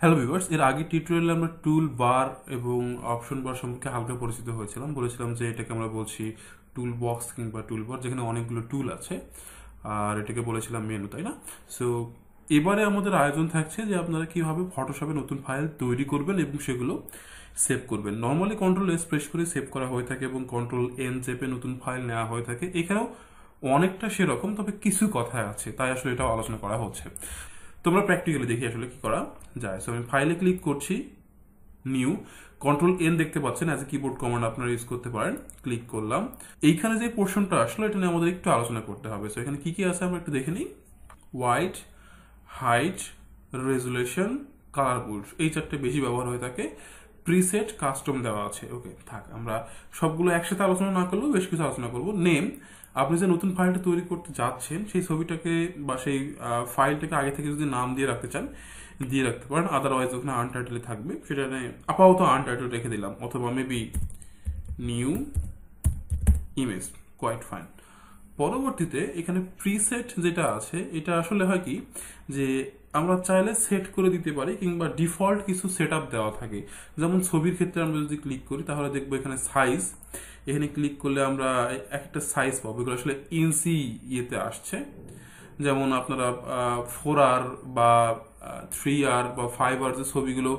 hello viewers এর আগে টিউটোরিয়ালে আমরা টুল বার এবং অপশন বার সম্পর্কে হালকা পরিচিত হয়েছিলাম বলেছিলাম যে এটাকে আমরা বলছি টুল বক্স কিংবা টুল বার যেখানে অনেকগুলো টুল আছে আর এটাকে বলেছিলাম মেনু তাই না সো এবারে আমাদের আয়োজন থাকছে যে আপনারা কীভাবে ফটোশপে নতুন ফাইল তৈরি করবেন এবং সেগুলো সেভ করবেন নর্মালি কন্ট্রোল এস প্রেস করে সেভ করা হয়ে থাকে এবং কন্ট্রোল এন চেপে নতুন ফাইল নেওয়া হয়ে থাকে এখানেও অনেকটা সেরকম তবে কিছু কথা আছে তাই আসলে এটাও আলোচনা করা হচ্ছে তোমরা প্র্যাকটিক্যালি দেখি আসলে কি করা যায় সো আমি ফাইলে ক্লিক করছি নিউ কন্ট্রোল এন দেখতে পাচ্ছেন অ্যাজ এ কিবোর্ড কমান্ড আপনারা ইউজ করতে পারেন ক্লিক করলাম এইখানে যে পোর্শনটা আসলো এটা নিয়ে আমাদের একটু আলোচনা করতে হবে সো এখানে কি কি আছে আমরা একটু দেখে নিই হোয়াইট হাইট রেজুলেশন কালার বুলস এই চারটে বেশি ব্যবহার হয়ে থাকে প্রিসেট কাস্টম দেওয়া আছে ওকে থাক আমরা সবগুলো একসাথে আলোচনা না করলেও বেশ কিছু আলোচনা করবো নেম আপনি যে নতুন ফাইলটা তৈরি করতে যাচ্ছেন সেই ছবিটাকে বা সেই ফাইলটাকে আগে থেকে যদি নাম দিয়ে রাখতে চান দিয়ে রাখতে পারেন আদারওয়াইজ ওখানে আনটাইটেলে থাকবে সেটা আপাতত আনটাইটেল রেখে দিলাম অথবা maybe new image quite fine পরবর্তীতে এখানে প্রিসেট যেটা আছে এটা আসলে হয় কি যে আমরা চাইলে সেট করে দিতে পারি কিংবা ডিফল্ট কিছু সেট দেওয়া থাকে যেমন ছবির ক্ষেত্রে আমরা যদি ক্লিক করি তাহলে দেখবো এখানে সাইজ এখানে ক্লিক করলে আমরা একটা সাইজ পাবো এগুলো আসলে ইনসি ইয়েতে আসছে যেমন আপনারা ফোর আর বা থ্রি আর বা ফাইভ আর যে ছবিগুলো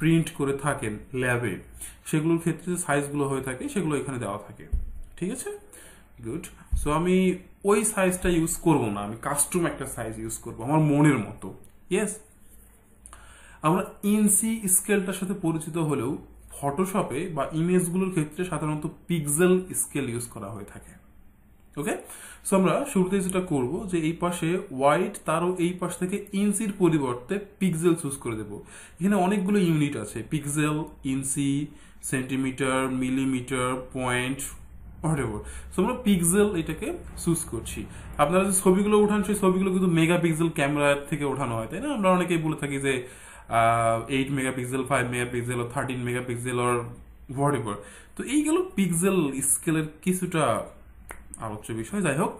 প্রিন্ট করে থাকেন ল্যাবে সেগুলোর ক্ষেত্রে যে সাইজগুলো হয়ে থাকে সেগুলো এখানে দেওয়া থাকে ঠিক আছে গুড সো আমি ওই সাইজটা ইউজ করব না আমি কাস্টম একটা সাইজ ইউজ করব আমার মনের মতো ইয়েস আমরা ইনসি স্কেলটার সাথে পরিচিত হলেও ফটোশপে বা ইমেজগুলোর ক্ষেত্রে সাধারণত পিক্সেল স্কেল ইউজ করা হয়ে থাকে ওকে সো আমরা শুরুতে যেটা করব যে এই পাশে হোয়াইট তারও এই পাশ থেকে ইনসির পরিবর্তে পিক্সেল চুজ করে দেব এখানে অনেকগুলো ইউনিট আছে pixel inches centimetre millimetre point whatever so আমরা পিক্সেল এটাকে চুজ করছি আপনারা যে ছবিগুলো ওঠান সেই ছবিগুলো কিন্তু মেগা পিক্সেল ক্যামেরা থেকে ওঠানো হয় তাই না আমরা অনেকেই বলে থাকি যে eight megapixel five pixel ও থার্টিন পিক্সেল ওর হোয়াটএভার তো এই গেল পিক্সেল স্কেলের কিছুটা আলোচ্য বিষয় যাই হোক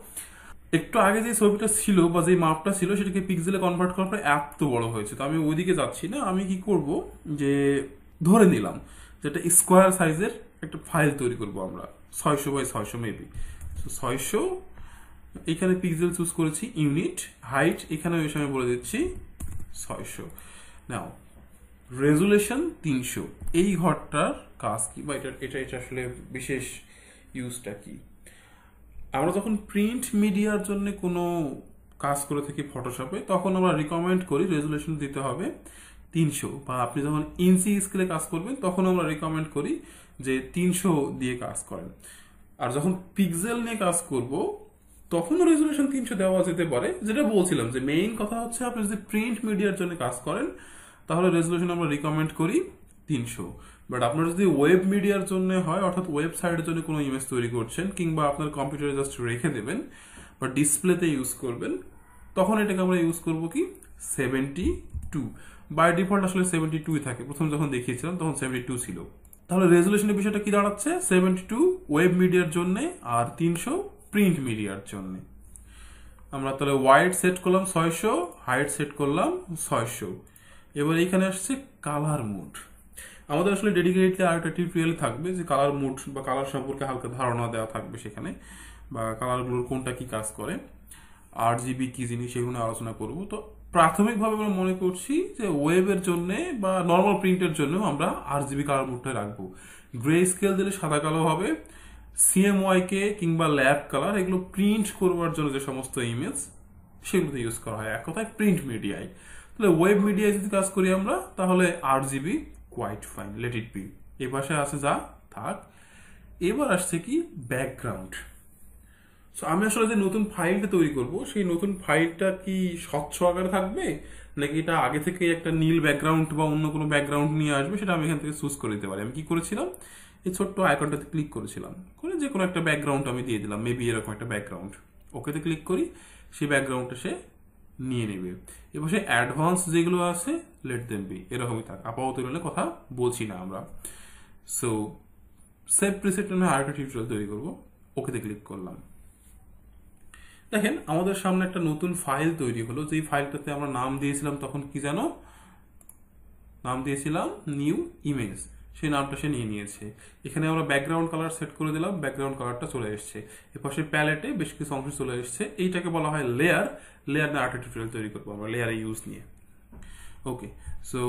একটু আগে যে ছবিটা ছিল বা যে মাপটা ছিল সেটাকে পিক্সেলে কনভার্ট করার পর এত বড় হয়েছে তো আমি ওইদিকে যাচ্ছি না আমি কি করব যে ধরে নিলাম যেটা স্কোয়ার সাইজের একটা ফাইল তৈরি করব আমরা ছয়শো বাই ছয়শো মেবি ছয়শো এখানে পিক্সেল চুজ করেছি ইউনিট হাইট এখানে ওই সময় বলে দিচ্ছি ছয়শো নাও রেজুলেশন তিনশো এই ঘরটার কাজ কি বা এটা এটা এটা আসলে বিশেষ ইউজটা কি আমরা যখন প্রিন্ট মিডিয়ার জন্য কোনো কাজ করে থাকি ফটোশপে তখন আমরা রিকমেন্ড করি রেজুলেশন দিতে হবে তিনশো বা আপনি যখন ইনসি স্কেলে কাজ করবেন তখন আমরা রেকমেন্ড করি যে তিনশো দিয়ে কাজ করেন আর যখন পিক্সেল নিয়ে কাজ করব তখন রেজুলেশন তিনশো দেওয়া যেতে পারে যেটা বলছিলাম যে মেইন কথা হচ্ছে আপনি যদি প্রিন্ট মিডিয়ার জন্য কাজ করেন তাহলে রেজুলেশন আমরা রিকমেন্ড করি তিনশো বাট আপনার যদি ওয়েব মিডিয়ার জন্য হয় অর্থাৎ ওয়েবসাইটের জন্য কোনো ইমেজ তৈরি করছেন কিংবা আপনার কম্পিউটারে জাস্ট রেখে দেবেন বা ডিসপ্লেতে ইউজ করবেন তখন এটাকে আমরা ইউজ করবো কি সেভেন্টি টু বাই ডিফল্ট আসলে সেভেন্টি টুই থাকে প্রথম যখন দেখিয়েছিলাম তখন সেভেন্টি টু ছিল তাহলে রেজলিউশনের বিষয়টা কি দাঁড়াচ্ছে সেভেন্টি টু ওয়েব মিডিয়ার জন্য আর তিনশো প্রিন্ট মিডিয়ার জন্য আমরা তাহলে ওয়াইড সেট করলাম ছয়শো হাইট সেট করলাম ছয়শো এবার এখানে আসছে কালার মুড আমাদের আসলে ডেডিকেটেডলি আর একটা টিউটোরিয়াল থাকবে যে কালার মুড বা কালার সম্পর্কে হালকা ধারণা দেওয়া থাকবে সেখানে বা কালারগুলোর কোনটা কি কাজ করে আর জিবি কি জিনিস সেগুলো আলোচনা করব তো প্রাথমিকভাবে আমরা মনে করছি যে ওয়েবের জন্য বা নর্মাল প্রিন্টের জন্য আমরা আর জিবি কালার মোডটাই রাখবো গ্রে স্কেল দিলে সাদা কালো হবে সিএমওয়াই কে কিংবা ল্যাব কালার এগুলো প্রিন্ট করবার জন্য যে সমস্ত ইমেজ সেগুলোতে ইউজ করা হয় এক কথায় প্রিন্ট মিডিয়ায় তাহলে ওয়েব মিডিয়ায় যদি কাজ করি আমরা তাহলে R GB quite fine let it be a পাশে আছে যা থাক এবার আসছে কি ব্যাকগ্রাউন্ড সো আমি আসলে যে নতুন ফাইলটা তৈরি করব সেই নতুন ফাইলটা কি স্বচ্ছ আকারে থাকবে নাকি এটা আগে থেকেই একটা নীল ব্যাকগ্রাউন্ড বা অন্য কোনো ব্যাকগ্রাউন্ড নিয়ে আসবে সেটা আমি এখান থেকে চুজ করে দিতে পারি আমি কি করেছিলাম এই ছোট্ট আইকনটাতে ক্লিক করেছিলাম করে যে কোনো একটা ব্যাকগ্রাউন্ড আমি দিয়ে দিলাম মেবি এরকম একটা ব্যাকগ্রাউন্ড ওকেতে ক্লিক করি সেই ব্যাকগ্রাউন্ডটা সে নিয়ে নেবে এবার সে অ্যাডভান্স যেগুলো আছে লেট দেন বি এরকমই থাক আপাতত এগুলো কথা বলছি না আমরা সো সেভ প্রিসেট আমি আরেকটা টিউটোরিয়াল তৈরি করবো ওকেতে ক্লিক করলাম দেখেন আমাদের সামনে একটা নতুন ফাইল তৈরি হলো যেই ফাইলটাতে আমরা নাম দিয়েছিলাম তখন কি জানো নাম দিয়েছিলাম নিউ ইমেজ সেই নামটা সে নিয়ে নিয়েছে এখানে আমরা ব্যাকগ্রাউন্ড কালার সেট করে দিলাম ব্যাকগ্রাউন্ড কালারটা চলে এসছে পাশে প্যালেটে বেশ কিছু অংশ চলে এসছে এইটাকে বলা হয় লেয়ার লেয়ার না আর্টিফিশিয়াল তৈরি করবো আমরা লেয়ারে ইউজ নিয়ে ওকে সো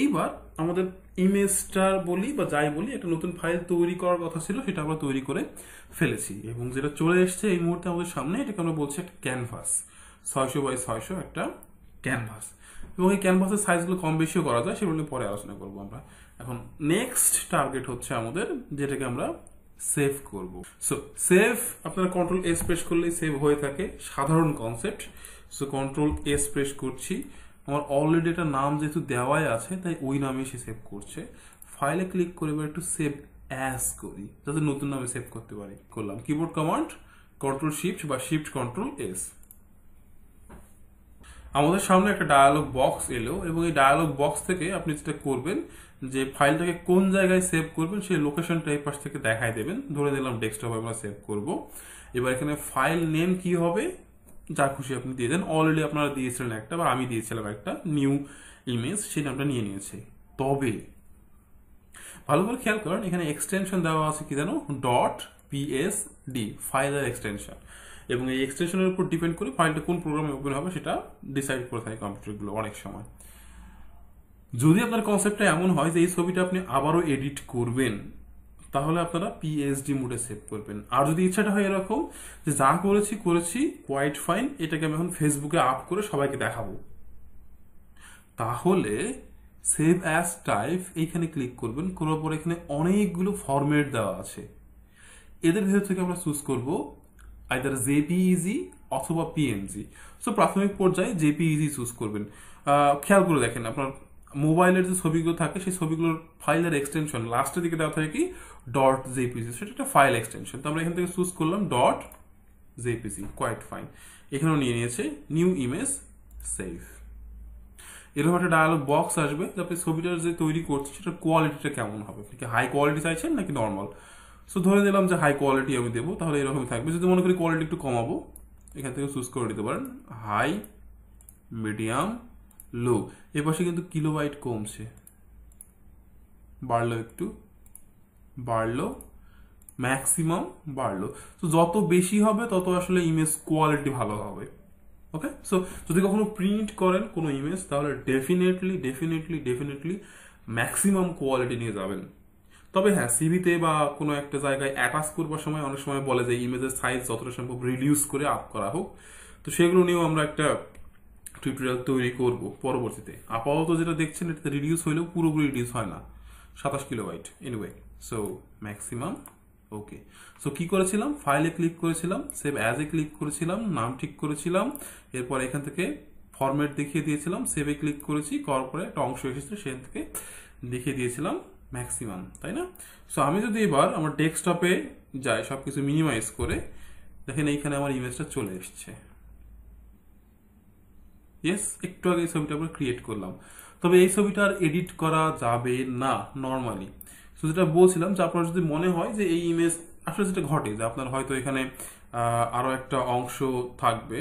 এইবার আমাদের ইমেজটার বলি বা যাই বলি একটা নতুন ফাইল তৈরি করার কথা ছিল সেটা আমরা তৈরি করে ফেলেছি এবং যেটা চলে এসছে এই মুহূর্তে আমাদের সামনে এটাকে আমরা বলছি একটা ক্যানভাস ছয়শো বাই ছয়শো একটা ক্যানভাস এবং এই ক্যানভাসের সাইজগুলো কম বেশিও করা যায় সেগুলো পরে আলোচনা করবো আমরা এখন নেক্সট টার্গেট হচ্ছে আমাদের যেটাকে আমরা সেভ করব সো সেভ আপনার কন্ট্রোল এস প্রেস করলেই সেভ হয়ে থাকে সাধারণ concept so control S press করছি আমার অলরেডি এটা নাম যেহেতু দেওয়াই আছে তাই ওই নামে সে সেভ করছে ফাইলে ক্লিক করে এবার একটু সেভ অ্যাস করি যাতে নতুন নামে সেভ করতে পারি করলাম কিবোর্ড কমান্ড কন্ট্রোল শিফট বা শিফট কন্ট্রোল এস আমাদের সামনে একটা ডায়ালগ বক্স এলো এবং এই ডায়ালগ বক্স থেকে আপনি যেটা করবেন যে ফাইলটাকে কোন জায়গায় সেভ করবেন সেই লোকেশনটা এই থেকে দেখায় দেবেন ধরে নিলাম ডেস্কটপ আমরা সেভ করব এবার এখানে ফাইল নেম কি হবে যা খুশি আপনি দিয়ে দেন অলরেডি আপনারা দিয়েছিলেন একটা বা আমি দিয়েছিলাম একটা নিউ ইমেজ সেই নামটা নিয়ে নিয়েছে তবে ভালো করে খেয়াল করেন এখানে এক্সটেনশন দেওয়া আছে কি জানো ডট পিএসডি ফাইলের এক্সটেনশন এবং এই এক্সটেনশনের উপর ডিপেন্ড করে ফাইলটা কোন প্রোগ্রামে ওপেন হবে সেটা ডিসাইড করে থাকে কম্পিউটারগুলো অনেক সময় যদি আপনার কনসেপ্টটা এমন হয় যে এই ছবিটা আপনি আবারও এডিট করবেন তাহলে আপনারা পিএইচডি মোডে সেভ করবেন আর যদি ইচ্ছাটা হয় এরকম যে যা করেছি করেছি কোয়াইট ফাইন এটাকে আমি এখন ফেসবুকে আপ করে সবাইকে দেখাবো তাহলে সেভ অ্যাজ টাইপ এইখানে ক্লিক করবেন করার পর এখানে অনেকগুলো ফর্মেট দেওয়া আছে এদের ভেতর থেকে আমরা চুজ করব আইদার জেপিইজি e অথবা পিএমজি সো প্রাথমিক পর্যায়ে জেপিইজি চুজ e করবেন খেয়াল করে দেখেন আপনার মোবাইলের যে ছবিগুলো থাকে সেই ছবিগুলোর ফাইলের এক্সটেনশন লাস্টের দিকে দেওয়া থাকে কি ডট জেপিজি সেটা একটা ফাইল এক্সটেনশন তো আমরা এখান থেকে চুজ করলাম ডট জেপিজি কোয়াইট ফাইন এখানেও নিয়ে নিয়েছে নিউ ইমেজ সেভ এরকম একটা ডায়ালগ বক্স আসবে আপনি ছবিটা যে তৈরি করছেন সেটার কোয়ালিটিটা কেমন হবে আপনি কি হাই কোয়ালিটি চাইছেন নাকি নর্মাল সো ধরে নিলাম যে হাই কোয়ালিটি আমি দেবো তাহলে এরকমই থাকবে যদি মনে করি কোয়ালিটি একটু কমাবো এখান থেকে চুজ করে দিতে পারেন হাই মিডিয়াম লো এপাশে কিন্তু কিলোবাইট কমছে বাড়লো একটু বাড়লো ম্যাক্সিমাম বাড়লো তো যত বেশি হবে তত আসলে ইমেজ কোয়ালিটি ভালো হবে ওকে সো যদি কখনো প্রিন্ট করেন কোনো ইমেজ তাহলে definitely definitely definitely maximum quality নিয়ে যাবেন তবে হ্যাঁ সিভিতে বা কোনো একটা জায়গায় অ্যাটাচ করবার সময় অনেক সময় বলে যে ইমেজের সাইজ যতটা সম্ভব রিডিউস করে আপ করা হোক তো সেগুলো নিয়েও আমরা একটা টিউটোরিয়াল তৈরি করব পরবর্তীতে আপাতত যেটা দেখছেন এটাতে রিডিউস হইলেও পুরোপুরি রিডিউস হয় না সাতাশ kilobyte anyway so maximum okay so কি করেছিলাম ফাইলে ক্লিক করেছিলাম সেভ অ্যাজ এ ক্লিক করেছিলাম নাম ঠিক করেছিলাম এরপর এখান থেকে ফরম্যাট দেখিয়ে দিয়েছিলাম সেভে ক্লিক করেছি করার পরে একটা অংশ এসেছে সেখান থেকে দেখিয়ে দিয়েছিলাম ম্যাক্সিমাম তাই না সো আমি যদি এবার আমার ডেস্কটপে যাই সব কিছু মিনিমাইজ করে দেখেন এইখানে আমার ইমেজটা চলে এসছে ইয়েস একটু আগে এই ছবিটা আমরা ক্রিয়েট করলাম তবে এই ছবিটা আর এডিট করা যাবে না নর্মালি তো যেটা বলছিলাম যে আপনার যদি মনে হয় যে এই ইমেজ আসলে যেটা ঘটে যে আপনার হয়তো এখানে আরও একটা অংশ থাকবে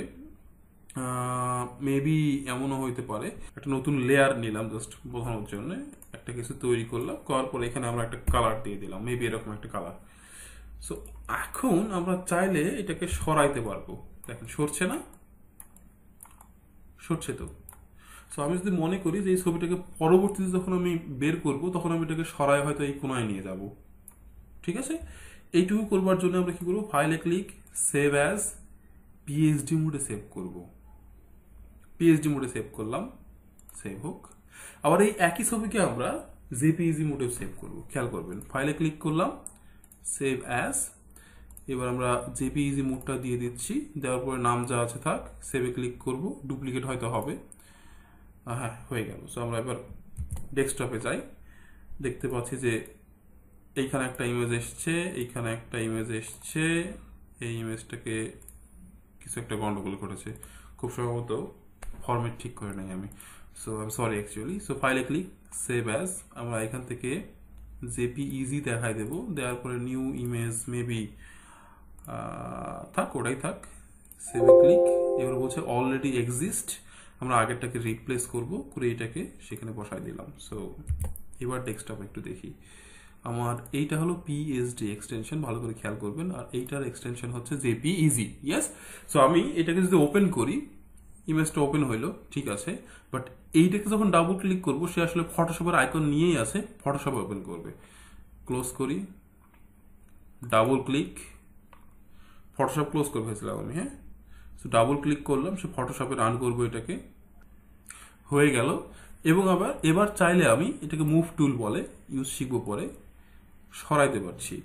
মেবি এমনও হইতে পারে একটা নতুন লেয়ার নিলাম জাস্ট বোঝানোর জন্য একটা কিছু তৈরি করলাম করার পরে এখানে আমরা একটা কালার দিয়ে দিলাম মেবি এরকম একটা কালার সো এখন আমরা চাইলে এটাকে সরাইতে পারবো দেখেন সরছে না সরছে তো সো আমি যদি মনে করি যে এই ছবিটাকে পরবর্তীতে যখন আমি বের করব তখন আমি এটাকে সরায় হয়তো এই কোনায় নিয়ে যাব ঠিক আছে এইটুকু করবার জন্য আমরা কি করবো ফাইলে ক্লিক সেভ অ্যাজ পিএইচডি মোডে সেভ করব পিএইচডি মোডে সেভ করলাম সেভ হোক আবার এই একই ছবিকে আমরা জেপিএইচডি মোডে সেভ করব খেয়াল করবেন ফাইলে ক্লিক করলাম সেভ অ্যাজ এবার আমরা জেপিইজি মুডটা দিয়ে দিচ্ছি দেওয়ার পরে নাম যা আছে থাক সেভে ক্লিক করব ডুপ্লিকেট হয়তো হবে হ্যাঁ হয়ে গেল সো আমরা এবার ডেস্কটপে যাই দেখতে পাচ্ছি যে এইখানে একটা ইমেজ এসছে এইখানে একটা ইমেজ এসছে এই ইমেজটাকে কিছু একটা গন্ডগোল করেছে খুব সম্ভবত ফর্মেট ঠিক করে নেই আমি so I am sorry actually so ফাইলে ক্লিক সেভ অ্যাজ আমরা এখান থেকে জেপি ইজি দেখাই দেবো দেওয়ার পরে নিউ ইমেজ মেবি থাক ওটাই থাক সেভে ক্লিক এবার বলছে অলরেডি এক্সিস্ট আমরা আগেরটাকে রিপ্লেস করব করে এটাকে সেখানে বসাই দিলাম সো এবার ডেস্কটপ একটু দেখি আমার এইটা হলো পিএইচডি এক্সটেনশন ভালো করে খেয়াল করবেন আর এইটার এক্সটেনশন হচ্ছে জেপি ইজি ইয়াস সো আমি এটাকে যদি ওপেন করি ইমেজটা ওপেন হইলো ঠিক আছে বাট এইটাকে যখন ডাবল ক্লিক করব সে আসলে ফটোশপের আইকন নিয়েই আছে ফটোশপ ওপেন করবে ক্লোজ করি ডাবল ক্লিক ফটোশপ ক্লোজ করে ফেলেছিলাম আমি হ্যাঁ সো ডাবল ক্লিক করলাম সে ফটোশপে রান করবো এটাকে হয়ে গেল এবং আবার এবার চাইলে আমি এটাকে মুভ টুল বলে ইউজ শিখবো পরে সরাইতে পারছি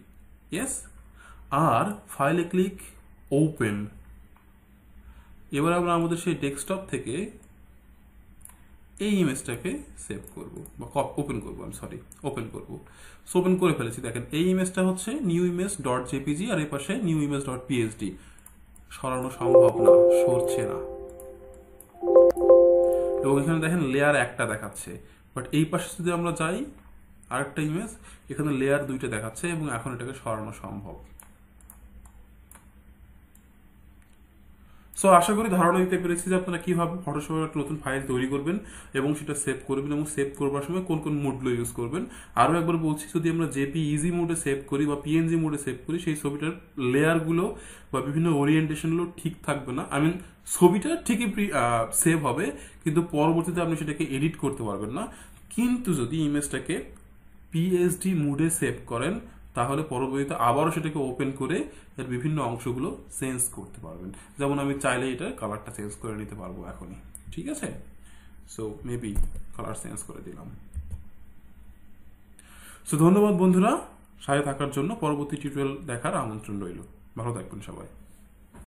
ইয়েস আর ফাইলে ক্লিক ওপেন এবার আমরা আমাদের সেই ডেস্কটপ থেকে এই ইমেজটাকে সেভ করবো বা ওপেন করবো আমি সরি ওপেন করবো সো ওপেন করে ফেলেছি দেখেন এই ইমেজটা হচ্ছে নিউ ইমেজ ডট জেপিজি আর এই পাশে নিউ ইমেজ ডট পিএইচডি সরানো সম্ভব না সরছে না এবং এখানে দেখেন লেয়ার একটা দেখাচ্ছে বাট এই পাশে যদি আমরা যাই আরেকটা ইমেজ এখানে লেয়ার দুইটা দেখাচ্ছে এবং এখন এটাকে সরানো সম্ভব সো আশা করি ধারণা দিতে পেরেছি যে আপনারা কীভাবে ফটোশপের একটা নতুন ফাইল তৈরি করবেন এবং সেটা সেভ করবেন এবং সেভ করবার সময় কোন কোন মোডগুলো ইউজ করবেন আরও একবার বলছি যদি আমরা জেপি ইজি মোডে সেভ করি বা পিএনজি মোডে সেভ করি সেই ছবিটার লেয়ারগুলো বা বিভিন্ন ওরিয়েন্টেশনগুলো ঠিক থাকবে না আই মিন ছবিটা ঠিকই সেভ হবে কিন্তু পরবর্তীতে আপনি সেটাকে এডিট করতে পারবেন না কিন্তু যদি ইমেজটাকে পিএইচডি মুডে সেভ করেন তাহলে পরবর্তীতে আবারও সেটাকে ওপেন করে এর বিভিন্ন অংশগুলো চেঞ্জ করতে পারবেন যেমন আমি চাইলে এটার কালারটা চেঞ্জ করে নিতে পারবো এখনই ঠিক আছে সো মেবি কালার চেঞ্জ করে দিলাম সো ধন্যবাদ বন্ধুরা সাথে থাকার জন্য পরবর্তী টিউটোরিয়াল দেখার আমন্ত্রণ রইল ভালো থাকবেন সবাই